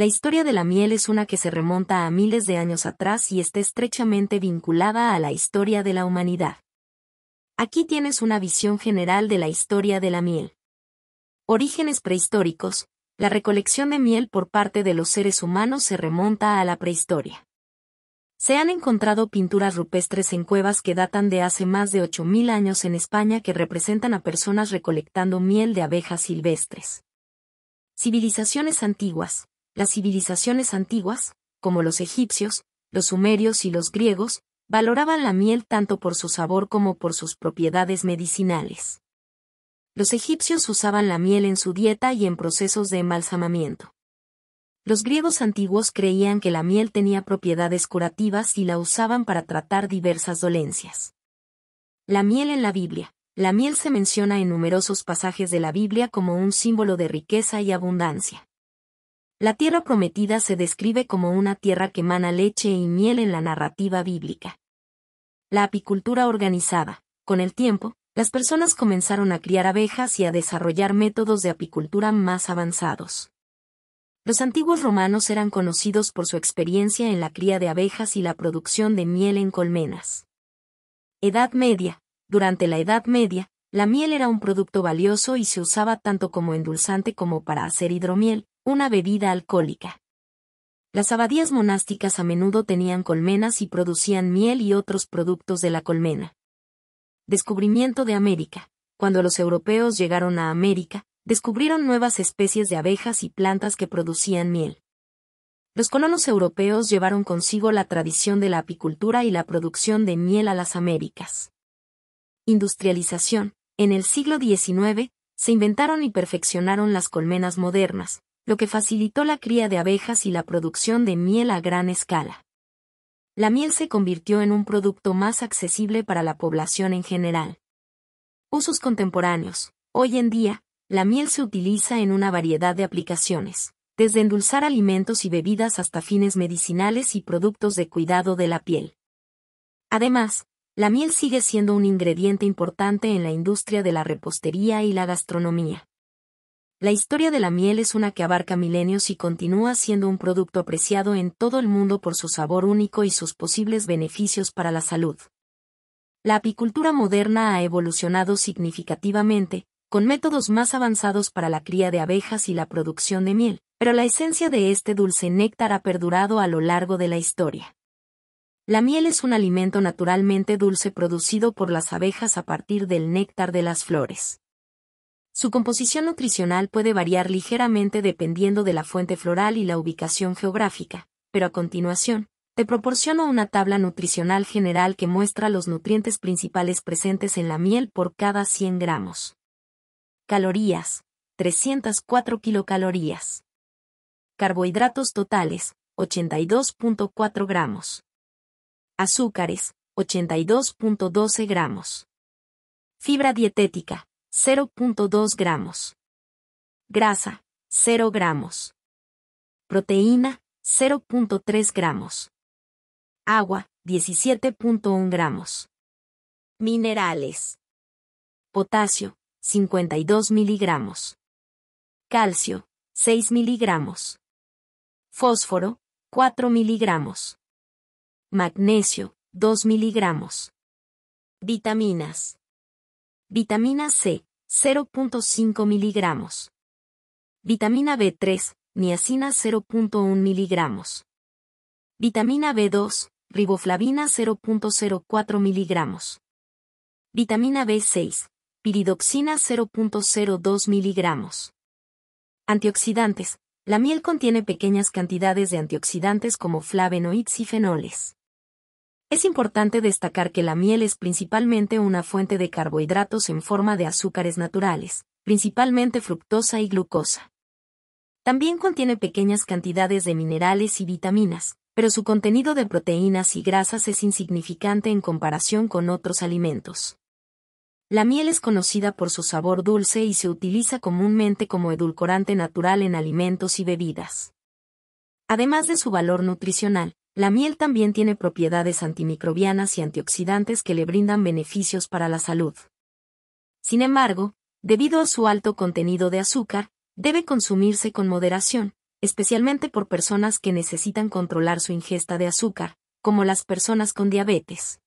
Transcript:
La historia de la miel es una que se remonta a miles de años atrás y está estrechamente vinculada a la historia de la humanidad. Aquí tienes una visión general de la historia de la miel. Orígenes prehistóricos. La recolección de miel por parte de los seres humanos se remonta a la prehistoria. Se han encontrado pinturas rupestres en cuevas que datan de hace más de 8.000 años en España que representan a personas recolectando miel de abejas silvestres. Civilizaciones antiguas las civilizaciones antiguas, como los egipcios, los sumerios y los griegos, valoraban la miel tanto por su sabor como por sus propiedades medicinales. Los egipcios usaban la miel en su dieta y en procesos de embalsamamiento. Los griegos antiguos creían que la miel tenía propiedades curativas y la usaban para tratar diversas dolencias. La miel en la Biblia. La miel se menciona en numerosos pasajes de la Biblia como un símbolo de riqueza y abundancia. La tierra prometida se describe como una tierra que emana leche y miel en la narrativa bíblica. La apicultura organizada. Con el tiempo, las personas comenzaron a criar abejas y a desarrollar métodos de apicultura más avanzados. Los antiguos romanos eran conocidos por su experiencia en la cría de abejas y la producción de miel en colmenas. Edad Media. Durante la Edad Media, la miel era un producto valioso y se usaba tanto como endulzante como para hacer hidromiel, una bebida alcohólica. Las abadías monásticas a menudo tenían colmenas y producían miel y otros productos de la colmena. Descubrimiento de América. Cuando los europeos llegaron a América, descubrieron nuevas especies de abejas y plantas que producían miel. Los colonos europeos llevaron consigo la tradición de la apicultura y la producción de miel a las Américas. Industrialización. En el siglo XIX, se inventaron y perfeccionaron las colmenas modernas, lo que facilitó la cría de abejas y la producción de miel a gran escala. La miel se convirtió en un producto más accesible para la población en general. Usos contemporáneos. Hoy en día, la miel se utiliza en una variedad de aplicaciones, desde endulzar alimentos y bebidas hasta fines medicinales y productos de cuidado de la piel. Además, la miel sigue siendo un ingrediente importante en la industria de la repostería y la gastronomía. La historia de la miel es una que abarca milenios y continúa siendo un producto apreciado en todo el mundo por su sabor único y sus posibles beneficios para la salud. La apicultura moderna ha evolucionado significativamente, con métodos más avanzados para la cría de abejas y la producción de miel, pero la esencia de este dulce néctar ha perdurado a lo largo de la historia. La miel es un alimento naturalmente dulce producido por las abejas a partir del néctar de las flores. Su composición nutricional puede variar ligeramente dependiendo de la fuente floral y la ubicación geográfica, pero a continuación, te proporciono una tabla nutricional general que muestra los nutrientes principales presentes en la miel por cada 100 gramos. Calorías. 304 kilocalorías. Carbohidratos totales. 82.4 gramos. Azúcares. 82.12 gramos. Fibra dietética. 0.2 gramos. Grasa, 0 gramos. Proteína, 0.3 gramos. Agua, 17.1 gramos. Minerales. Potasio, 52 miligramos. Calcio, 6 miligramos. Fósforo, 4 miligramos. Magnesio, 2 miligramos. Vitaminas. Vitamina C, 0.5 miligramos. Vitamina B3, niacina 0.1 miligramos. Vitamina B2, riboflavina 0.04 miligramos. Vitamina B6, piridoxina 0.02 miligramos. Antioxidantes. La miel contiene pequeñas cantidades de antioxidantes como flavonoides y fenoles. Es importante destacar que la miel es principalmente una fuente de carbohidratos en forma de azúcares naturales, principalmente fructosa y glucosa. También contiene pequeñas cantidades de minerales y vitaminas, pero su contenido de proteínas y grasas es insignificante en comparación con otros alimentos. La miel es conocida por su sabor dulce y se utiliza comúnmente como edulcorante natural en alimentos y bebidas. Además de su valor nutricional, la miel también tiene propiedades antimicrobianas y antioxidantes que le brindan beneficios para la salud. Sin embargo, debido a su alto contenido de azúcar, debe consumirse con moderación, especialmente por personas que necesitan controlar su ingesta de azúcar, como las personas con diabetes.